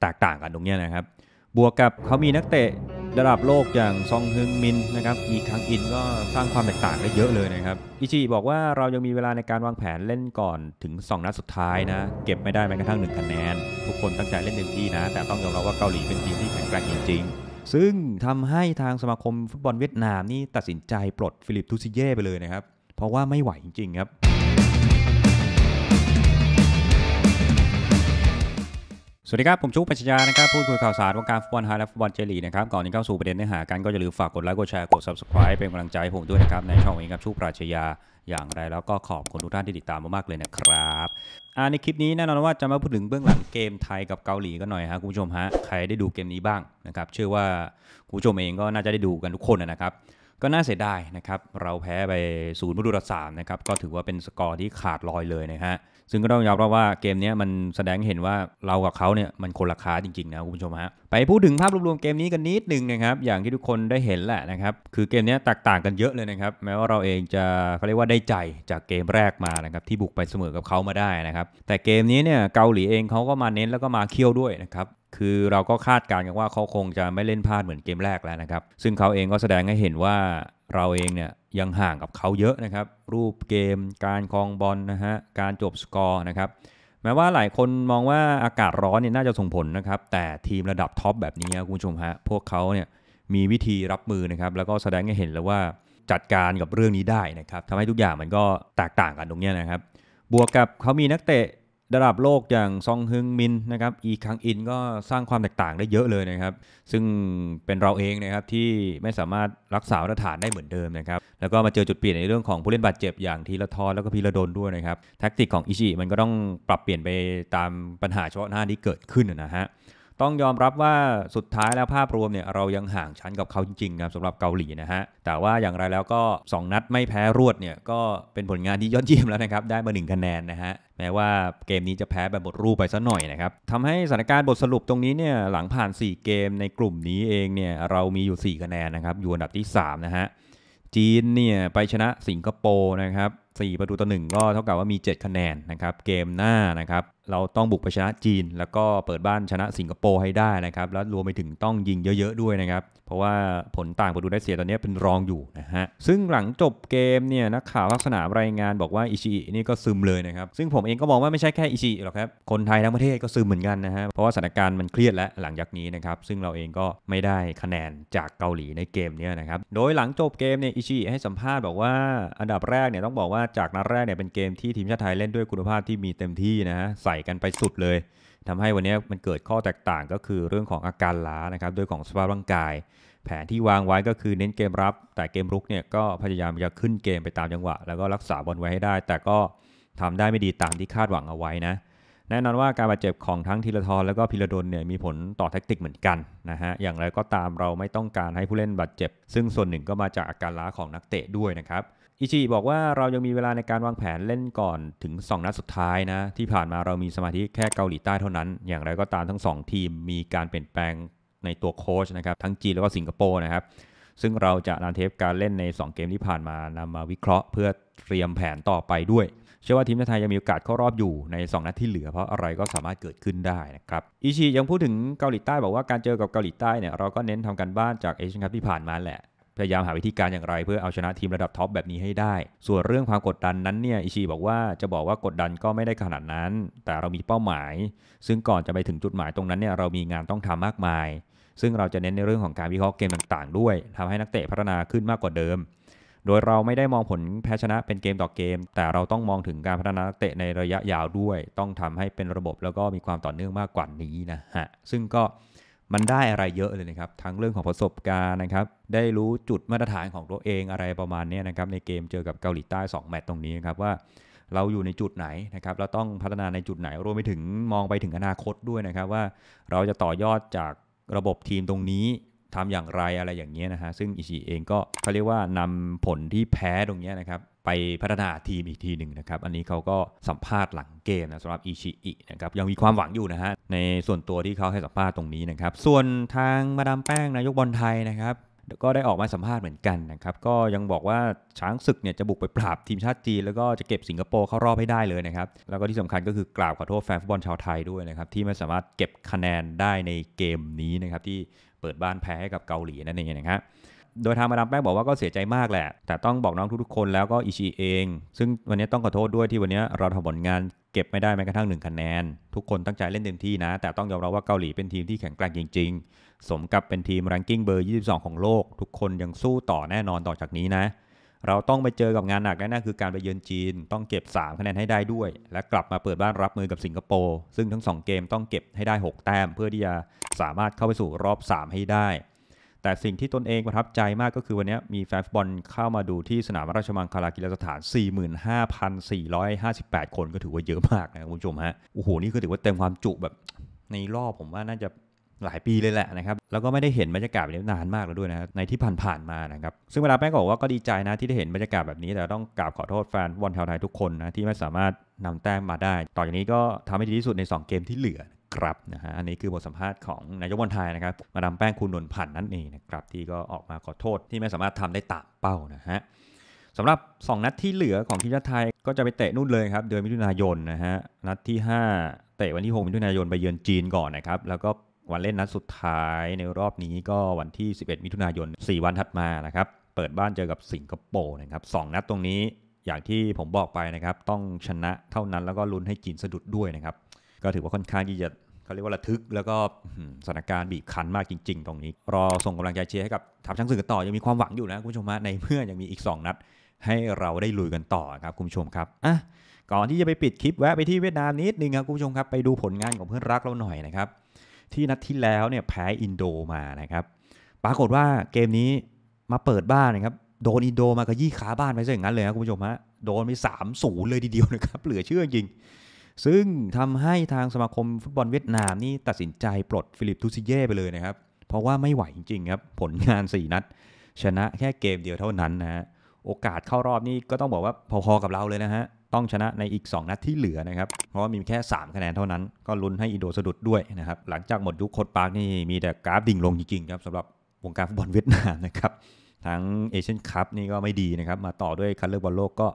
แตกต่างกันตรงนี้นะครับ บวกกับเขามีนักเตะระดับโลกอย่างซองฮึงมินนะครับอีคังอินก็สร้างความแตกต่างได้เยอะเลยนะครับอิชิบอกว่าเรายังมีเวลาในการวางแผนเล่นก่อนถึง 2 นัดสุดท้ายนะเก็บไม่ได้แม้กระทั่ง 1 คะแนน ทุกคนตั้งใจเล่นเต็มที่นะ แต่ต้องยอมรับว่าเกาหลีเป็นทีมที่แข็งแกร่งจริง ๆซึ่งทำให้ทางสมาคมฟุตบอลเวียดนามนี่ตัดสินใจปลดฟิลิปทูซิเย่ไปเลยนะครับเพราะว่าไม่ไหวจริง ๆ ครับสวัสดีครับ ผมชุกปัญญานะครับพูดคุยข่าวสารวงการฟุตบอลไทยและฟุตบอลเจลีนะครับก่อนนี้เข้าสู่ประเด็นเนื้อหากันก็อย่าลืมฝากกดไลค์กดแชร์ กด subscribe เป็นกำลังใจผมด้วยนะครับ ในช่องเองครับชุกปัญญาอย่างไรแล้วก็ขอบคุณทุกท่านที่ติดตามมากๆเลยนะครับในคลิปนี้แน่นอนว่าจะมาพูดถึงเบื้องหลังเกมไทยกับเกาหลีกันหน่อยฮะคุณผู้ชมฮะใครได้ดูเกมนี้บ้างนะครับเชื่อว่าคุณผู้ชมเองก็น่าจะได้ดูกันทุกคนนะครับก็น่าเสียดายนะครับเราแพ้ไปศูนย์ประตูต่อสามนะครับก็ถือว่าเป็นสกอร์ที่ขาดลอยเลยนะฮะซึ่งก็ต้องยอมรับว่าเกมนี้มันแสดงเห็นว่าเรากับเขาเนี่ยมันคนละคาจริงๆนะคุณผู้ชมฮะไปพูดถึงภาพรวมเกมนี้กันนิดนึงนะครับ อย่างที่ทุกคนได้เห็นแหละนะครับคือเกมนี้แตกต่างกันเยอะเลยนะครับ แม้ว่าเราเองจะเขาเรียกว่าได้ใจจากเกมแรกมานะครับ ที่บุกไปเสมอกับเขามาได้นะครับ แต่เกมนี้เนี่ยเกาหลีเองเขาก็มาเน้นแล้วก็มาเคี่ยวด้วยนะครับคือเราก็คาดการณ์กันว่าเขาคงจะไม่เล่นพลาดเหมือนเกมแรกแล้วนะครับ ซึ่งเขาเองก็แสดงให้เห็นว่าเราเองเนี่ยยังห่างกับเขาเยอะนะครับรูปเกม การคลองบอลนนะฮะการจบสกอร์นะครับแม้ว่าหลายคนมองว่าอากาศร้อนเนี่ยน่าจะส่งผลนะครับแต่ทีมระดับท็อปแบบนี้คุณผู้ชมฮะพวกเขาเนี่ยมีวิธีรับมือนะครับแล้วก็แสดงให้เห็นแล้วว่าจัดการกับเรื่องนี้ได้นะครับทำให้ทุกอย่างมันก็แตกต่างกันตรงนี้นะครับบวกกับเขามีนักเตะระดับโลกอย่างซองฮึงมินนะครับ อีคังอินก็สร้างความแตกต่างได้เยอะเลยนะครับ ซึ่งเป็นเราเองนะครับที่ไม่สามารถรักษามาตรฐานได้เหมือนเดิมนะครับ แล้วก็มาเจอจุดเปลี่ยนในเรื่องของผู้เล่นบาดเจ็บ อย่างทีละทอนแล้วก็พีระดนด้วยนะครับแท็กติกของอิชิมันก็ต้องปรับเปลี่ยนไปตามปัญหาเฉพาะหน้าที่เกิดขึ้นนะฮะต้องยอมรับว่าสุดท้ายแล้วภาพรวมเนี่ยเรายังห่างชั้นกับเขาจริงๆครับสำหรับเกาหลีนะฮะแต่ว่าอย่างไรแล้วก็ 2 นัดไม่แพ้รวดเนี่ยก็เป็นผลงานที่ยอดเยี่ยมแล้วนะครับได้มา1คะแนนนะฮะแม้ว่าเกมนี้จะแพ้แบบบทรูปไปซะหน่อยนะครับ ทำให้สถานการณ์บทสรุปตรงนี้เนี่ยหลังผ่าน 4 เกมในกลุ่มนี้เองเนี่ยเรามีอยู่ 4 คะแนนนะครับอยู่อันดับที่ 3 นะฮะจีนเนี่ยไปชนะสิงคโปร์นะครับ 4 ประตูต่อ 1 ก็เท่ากับว่ามี 7 คะแนนนะครับเกมหน้านะครับเราต้องบุกไปชนะจีน แล้วก็เปิดบ้านชนะสิงคโปร์ให้ได้นะครับแล้วรวมไปถึงต้องยิงเยอะ ๆด้วยนะครับเพราะว่าผลต่างประตูได้เสียตอนนี้เป็นรองอยู่นะฮะซึ่งหลังจบเกมเนี่ยนักข่าวลักสนามรายงานบอกว่าอิชิอินี่ก็ซึมเลยนะครับ ซึ่งผมเองก็มองว่าไม่ใช่แค่อิชิหรอกครับ คนไทยทั้งประเทศก็ซึมเหมือนกันนะฮะเพราะว่าสถานการณ์มันเครียดแล้วหลังจากนี้นะครับซึ่งเราเองก็ไม่ได้คะแนนจากเกาหลีในเกมนี้นะครับโดยหลังจบเกมเนี่ยอิชิให้สัมภาษณ์บอกว่า อันดับแรกเนี่ยต้องบอกว่าจากนัดแรกเนี่ยเป็นเกมที่ทีมชาติไทยเล่นด้วยคุณภาพที่มีเต็มที่นะฮะใกันไปสุดเลย ทำให้วันนี้มันเกิดข้อแตกต่างก็คือเรื่องของอาการล้านะครับโดยของสภาพร่างกาย แผนที่วางไว้ก็คือเน้นเกมรับ แต่เกมรุกเนี่ยก็พยายามจะขึ้นเกมไปตามจังหวะ แล้วก็รักษาบอลไว้ให้ได้ แต่ก็ทำได้ไม่ดีตามที่คาดหวังเอาไว้นะ แน่นอนว่าการบาดเจ็บของทั้งธีรทรและก็พิรดลเนี่ยมีผลต่อแท็กติกเหมือนกันนะฮะ อย่างไรก็ตามเราไม่ต้องการให้ผู้เล่นบาดเจ็บ ซึ่งส่วนหนึ่งก็มาจากอาการล้าของนักเตะด้วยนะครับอิชิบอกว่าเรายังมีเวลาในการวางแผนเล่นก่อนถึง 2 นัดสุดท้ายนะที่ผ่านมาเรามีสมาธิแค่เกาหลีใต้เท่านั้น อย่างไรก็ตามทั้ง 2 ทีมมีการเปลี่ยนแปลงในตัวโค้ชนะครับทั้งจีนแล้วก็สิงคโปร์นะครับซึ่งเราจะนำเทปการเล่นใน 2 เกมที่ผ่านมานำมาวิเคราะห์ เพื่อเตรียมแผนต่อไปด้วย เชื่อว่าทีมชาติไทยยังมีโอกาสเข้ารอบอยู่ใน2นัดที่เหลือเพราะอะไรก็สามารถเกิดขึ้นได้นะครับอิชิยังพูดถึงเกาหลีใต้บอกว่าการเจอกับเกาหลีใต้เนี่ยเราก็เน้นทำการบ้านจากเอเชียนคัพที่ผ่านมาแหละพยายามหาวิธีการอย่างไรเพื่อเอาชนะทีมระดับท็อปแบบนี้ให้ได้ ส่วนเรื่องความกดดันนั้นเนี่ยอิชิบอกว่าจะบอกว่ากดดันก็ไม่ได้ขนาดนั้น แต่เรามีเป้าหมาย ซึ่งก่อนจะไปถึงจุดหมายตรงนั้นเนี่ยเรามีงานต้องทำมากมาย ซึ่งเราจะเน้นในเรื่องของการวิเคราะห์เกมต่าง ๆด้วย ทำให้นักเตะพัฒนาขึ้นมากกว่าเดิม โดยเราไม่ได้มองผลแพ้ชนะเป็นเกมต่อเกม แต่เราต้องมองถึงการพัฒนานักเตะในระยะยาวด้วย ต้องทำให้เป็นระบบแล้วก็มีความต่อเนื่องมากกว่านี้นะฮะ ซึ่งก็มันได้อะไรเยอะเลยนะครับ ทั้งเรื่องของประสบการณ์นะครับ ได้รู้จุดมาตรฐานของตัวเองอะไรประมาณนี้นะครับ ในเกมเจอกับเกาหลีใต้2แมตช์ตรงนี้นะครับ ว่าเราอยู่ในจุดไหนนะครับ เราต้องพัฒนาในจุดไหนรวมไปถึงมองไปถึงอนาคตด้วยนะครับว่า เราจะต่อยอดจากระบบทีมตรงนี้ทำอย่างไรอะไรอย่างเงี้ยนะฮะ ซึ่งอิชิเองก็เขาเรียกว่านำผลที่แพ้ตรงนี้นะครับไปพัฒนาทีมอีกทีหนึ่งนะครับ อันนี้เขาก็สัมภาษณ์หลังเกมนะสำหรับอิชิอินะครับยังมีความหวังอยู่นะฮะในส่วนตัวที่เขาให้สัมภาษณ์ตรงนี้นะครับส่วนทางมาดามแป้งนายกบอลไทยนะครับก็ได้ออกมาสัมภาษณ์เหมือนกันนะครับ ก็ยังบอกว่า ช้างศึกเนี่ยจะบุกไปปราบทีมชาติจีน แล้วก็จะเก็บสิงคโปร์เข้ารอบให้ได้เลยนะครับแล้วก็ที่สำคัญก็คือกล่าวขอโทษแฟนฟุตบอลชาวไทยด้วยนะครับที่ไม่สามารถเก็บคะแนนได้ในเกมนี้นะครับ ที่เปิดบ้านแพ้ให้กับเกาหลีนั่นเองนะครับโดยทางมาดามแป้งบอกว่าก็เสียใจมากแหละ แต่ต้องบอกน้องทุกๆคนแล้วก็อิชิเอง ซึ่งวันนี้ต้องขอโทษด้วยที่วันนี้เราทำผลงาน เก็บไม่ได้แม้กระทั่งหนึ่งคะแนน ทุกคนตั้งใจเล่นเต็มที่นะ แต่ต้องยอมรับว่าเกาหลีเป็นทีมที่แข็งแกร่งจริง ๆ สมกับเป็นทีมรังกิ้งเบอร์ 22 ของโลก ทุกคนยังสู้ต่อแน่นอนต่อจากนี้นะ เราต้องไปเจอกับงานหนักแน่ๆคือการไปเยือนจีน ต้องเก็บ 3 คะแนนให้ได้ด้วย และกลับมาเปิดบ้านรับมือกับสิงคโปร์ ซึ่งทั้ง 2 เกมต้องเก็บให้ได้6 แต้ม เพื่อที่จะสามารถเข้าไปสู่รอบ 3 ให้ได้แต่สิ่งที่ตนเองประทับใจมากก็คือวันนี้มีแฟนฟุตบอลเข้ามาดูที่สนามราชมังคลากีฬาสถาน 45,458 คนก็ถือว่าเยอะมากนะคุณผู้ชมฮะโอ้โห นี่คือถือว่าเต็มความจุแบบในรอบผมว่าน่าจะหลายปีเลยแหละนะครับ แล้วก็ไม่ได้เห็นบรรยากาศแบบนี้นานมากแล้วด้วยนะในที่ผ่านๆมา นะครับ ซึ่งเวลาแป้งบอกว่าก็ดีใจนะ ที่ได้เห็นบรรยากาศแบบนี้ แต่ต้องกราบขอโทษแฟนบอลชาวไทยทุกคนนะที่ไม่สามารถนำแต้มมาได้ ต่อจากนี้ก็ทำให้ดีที่สุดใน 2 เกมที่เหลือครับนะฮะอันนี้คือบทสัมภาษณ์ของนายกบอลไทยนะครับ มาดามแป้งคุณนนพันธ์นั่นเองนะครับที่ก็ออกมาขอโทษที่ไม่สามารถทำได้ตามเป้านะฮะสำหรับ 2 นัดที่เหลือของทีมชาติไทยก็จะไปเตะนู่นเลยครับเดือนมิถุนายนนะฮะนัดที่ 5 เตะวันที่6มิถุนายนไปเยือนจีนก่อนนะครับ แล้วก็วันเล่นนัดสุดท้ายในรอบนี้ก็วันที่ 11 มิถุนายน4 วันถัดมานะครับเปิดบ้านเจอกับสิงคโปร์นะครับสนัดตรงนี้อย่างที่ผมบอกไปนะครับ ต้องชนะเท่านั้นแล้วก็ลุ้นให้จีนสะดุดด้วยนะครับก็ถือว่าค่อนข้างที่จะเขาเรียกว่าระทึก แล้วก็สถานการณ์บีบคั้นมากจริง ๆ ตรงนี้รอส่งกำลังใจเชียร์ให้กับทัพช้างศึกต่อยังมีความหวังอยู่นะคุณผู้ชมะในเมื่อยังมีอีก 2 นัด ให้เราได้ลุยกันต่อครับคุณผู้ชมครับอ่ะก่อนที่จะไปปิดคลิปแวะไปที่เวียดนามนิดนึงครับคุณผู้ชมครับไปดูผลงานของเพื่อนรักเราหน่อยนะครับ ที่นัดที่แล้วเนี่ยแพ้อินโดมานะครับ ปรากฏว่าเกมนี้มาเปิดบ้านนะครับโดนอินโดมากระยี่ขาบ้านไปซะอย่างนั้นเลยครับคุณผู้ชมฮะโดนไป3ามศูนย์เลยทีเดียวนะครับเหลือเชื่อจริงซึ่งทำให้ทางสมาคมฟุตบอลเวียดนามนี่ตัดสินใจปลดฟิลิปทูซิเย่ไปเลยนะครับเพราะว่าไม่ไหวจริงๆครับผลงาน 4 นัด ชนะแค่เกมเดียวเท่านั้นนะฮะโอกาสเข้ารอบนี่ก็ต้องบอกว่าพอๆกับเราเลยนะฮะ ต้องชนะในอีก 2 นัดที่เหลือนะครับ เพราะว่ามีแค่ 3 คะแนนเท่านั้นก็ลุ้นให้อินโดสะดุดด้วยนะครับ หลังจากหมดยุคโคดปาร์กนี่มีแต่กราฟดิ่งลงจริงๆครับสำหรับวงการฟุตบอลเวียดนามนะครับทั้งเอเชียนคัพนี่ก็ไม่ดีนะครับมาต่อด้วยคัดเลือกบอลโลกก็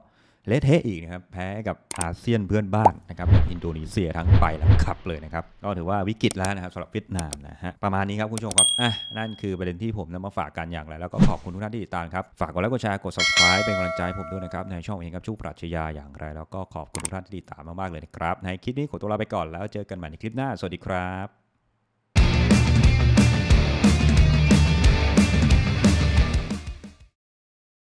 เละเทะอีกนะครับแพ้กับอาเซียนเพื่อนบ้านนะครับอินโดนีเซียทั้งไปและขับเลยนะครับ ก็ถือว่าวิกฤตแล้วนะครับสำหรับเวียดนามนะฮะประมาณนี้ครับคุณผู้ชมครับ อ่ะนั่นคือประเด็นที่ผมนำมาฝากกันอย่างไร แล้วก็ขอบคุณทุกท่านที่ติดตามครับ ฝากกดไลค์กดแชร์กด subscribe เป็นกำลังใจผมด้วยนะครับ ในช่องเองครับชูปรัชญาอย่างไรแล้วก็ขอบคุณทุกท่านที่ติดตามมากๆเลยนะครับ ในคลิปนี้ขอตัวลาไปก่อนแล้วเจอกันใหม่ในคลิปหน้าสวัสดีครับ